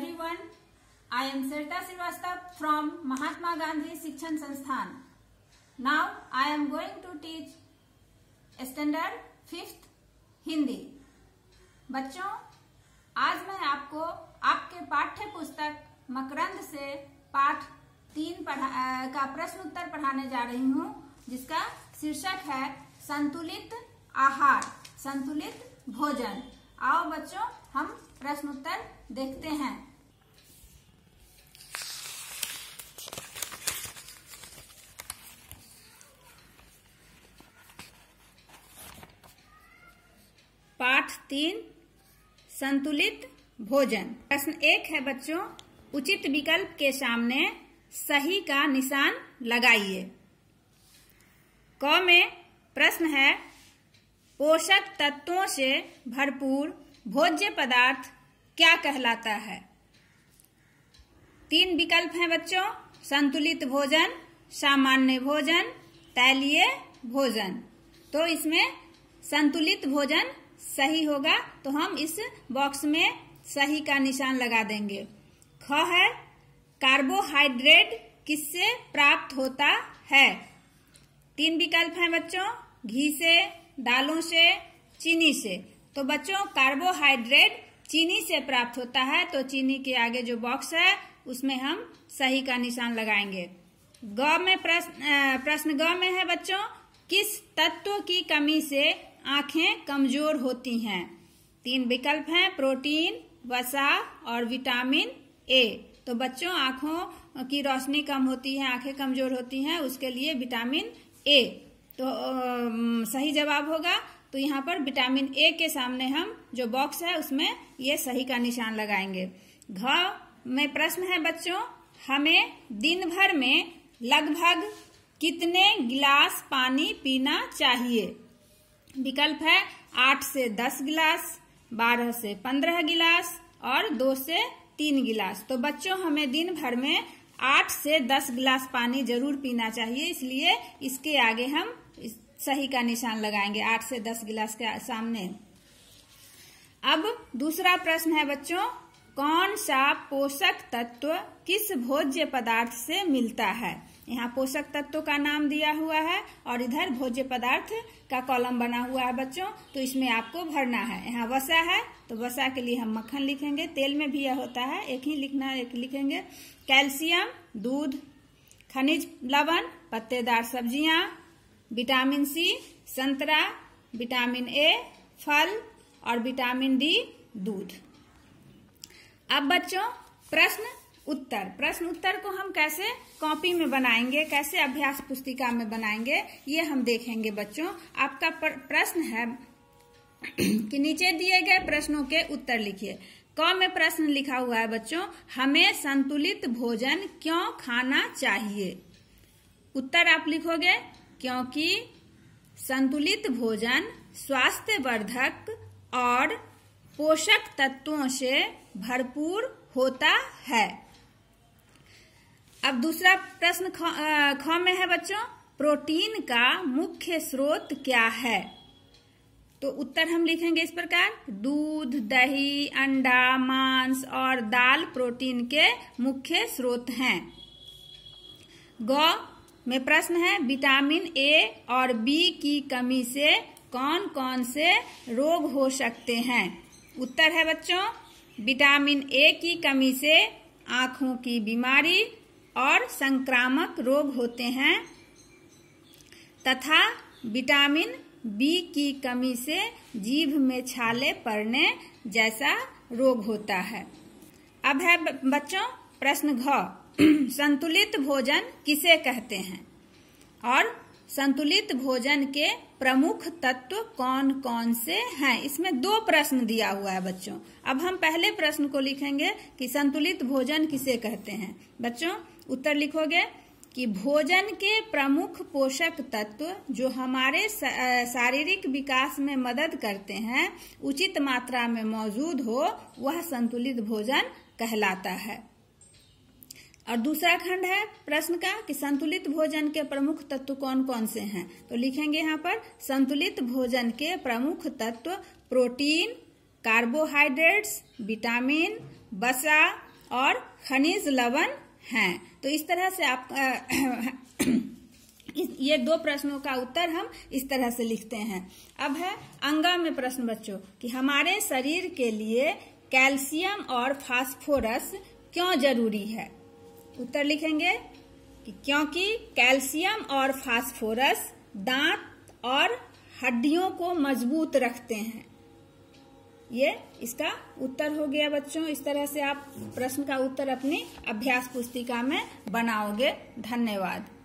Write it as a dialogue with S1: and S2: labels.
S1: everyone I am Sarita Srivastava from Mahatma Gandhi Shikshan Sansthan now I am going to teach standard fifth Hindi बच्चों आज मैं आपको आपके पाठ्य पुस्तक मकरंद से पाठ तीन पढ़ा का प्रश्न उत्तर पढ़ाने जा रही हूँ जिसका शीर्षक है संतुलित आहार संतुलित भोजन आओ बच्चों हम प्रश्न उत्तर देखते हैं पाठ तीन संतुलित भोजन प्रश्न एक है बच्चों उचित विकल्प के सामने सही का निशान लगाइए क में प्रश्न है पोषक तत्वों से भरपूर भोज्य पदार्थ क्या कहलाता है तीन विकल्प हैं बच्चों संतुलित भोजन सामान्य भोजन तैलीय भोजन तो इसमें संतुलित भोजन सही होगा तो हम इस बॉक्स में सही का निशान लगा देंगे ख है कार्बोहाइड्रेट किससे प्राप्त होता है तीन विकल्प हैं बच्चों घी से दालों से चीनी से तो बच्चों कार्बोहाइड्रेट चीनी से प्राप्त होता है तो चीनी के आगे जो बॉक्स है उसमें हम सही का निशान लगाएंगे ग में प्रश्न प्रश्न ग में है बच्चों किस तत्व की कमी से आंखें कमजोर होती हैं तीन विकल्प हैं प्रोटीन वसा और विटामिन ए तो बच्चों आंखों की रोशनी कम होती है आंखें कमजोर होती हैं उसके लिए विटामिन ए तो सही जवाब होगा तो यहाँ पर विटामिन ए के सामने हम जो बॉक्स है उसमें ये सही का निशान लगाएंगे घ में प्रश्न है बच्चों हमें दिन भर में लगभग कितने गिलास पानी पीना चाहिए विकल्प है आठ से दस गिलास बारह से पंद्रह गिलास और दो से तीन गिलास तो बच्चों हमें दिन भर में आठ से दस गिलास पानी जरूर पीना चाहिए इसलिए इसके आगे हम सही का निशान लगाएंगे आठ से दस गिलास के सामने अब दूसरा प्रश्न है बच्चों कौन सा पोषक तत्व किस भोज्य पदार्थ से मिलता है यहाँ पोषक तत्व का नाम दिया हुआ है और इधर भोज्य पदार्थ का कॉलम बना हुआ है बच्चों तो इसमें आपको भरना है यहाँ वसा है तो वसा के लिए हम मक्खन लिखेंगे तेल में भी यह होता है एक ही लिखना एक लिखेंगे कैल्शियम दूध खनिज लवण पत्तेदार सब्जियां विटामिन सी संतरा विटामिन ए फल और विटामिन डी दूध अब बच्चों प्रश्न उत्तर प्रश्न उत्तर को हम कैसे कॉपी में बनाएंगे कैसे अभ्यास पुस्तिका में बनाएंगे ये हम देखेंगे बच्चों आपका प्रश्न है कि नीचे दिए गए प्रश्नों के उत्तर लिखिए क में प्रश्न लिखा हुआ है बच्चों हमें संतुलित भोजन क्यों खाना चाहिए उत्तर आप लिखोगे क्योंकि संतुलित भोजन स्वास्थ्य वर्धक और पोषक तत्वों से भरपूर होता है अब दूसरा प्रश्न ख में है बच्चों प्रोटीन का मुख्य स्रोत क्या है तो उत्तर हम लिखेंगे इस प्रकार दूध दही अंडा मांस और दाल प्रोटीन के मुख्य स्रोत हैं गौ में प्रश्न है विटामिन ए और बी की कमी से कौन कौन से रोग हो सकते हैं उत्तर है बच्चों विटामिन ए की कमी से आंखों की बीमारी और संक्रामक रोग होते हैं तथा विटामिन बी की कमी से जीभ में छाले पड़ने जैसा रोग होता है अब है बच्चों प्रश्न घ संतुलित भोजन किसे कहते हैं और संतुलित भोजन के प्रमुख तत्व कौन कौन से हैं इसमें दो प्रश्न दिया हुआ है बच्चों अब हम पहले प्रश्न को लिखेंगे कि संतुलित भोजन किसे कहते हैं बच्चों उत्तर लिखोगे कि भोजन के प्रमुख पोषक तत्व जो हमारे शारीरिक विकास में मदद करते हैं उचित मात्रा में मौजूद हो वह संतुलित भोजन कहलाता है और दूसरा खंड है प्रश्न का कि संतुलित भोजन के प्रमुख तत्व कौन कौन से हैं तो लिखेंगे यहाँ पर संतुलित भोजन के प्रमुख तत्व प्रोटीन कार्बोहाइड्रेट्स विटामिन बसा और खनिज लवण हैं तो इस तरह से आप ये दो प्रश्नों का उत्तर हम इस तरह से लिखते हैं अब है अंगा में प्रश्न बच्चों कि हमारे शरीर के लिए कैल्शियम और फास्फोरस क्यों जरूरी है उत्तर लिखेंगे कि क्योंकि कैल्शियम और फास्फोरस दांत और हड्डियों को मजबूत रखते हैं ये इसका उत्तर हो गया बच्चों इस तरह से आप प्रश्न का उत्तर अपनी अभ्यास पुस्तिका में बनाओगे धन्यवाद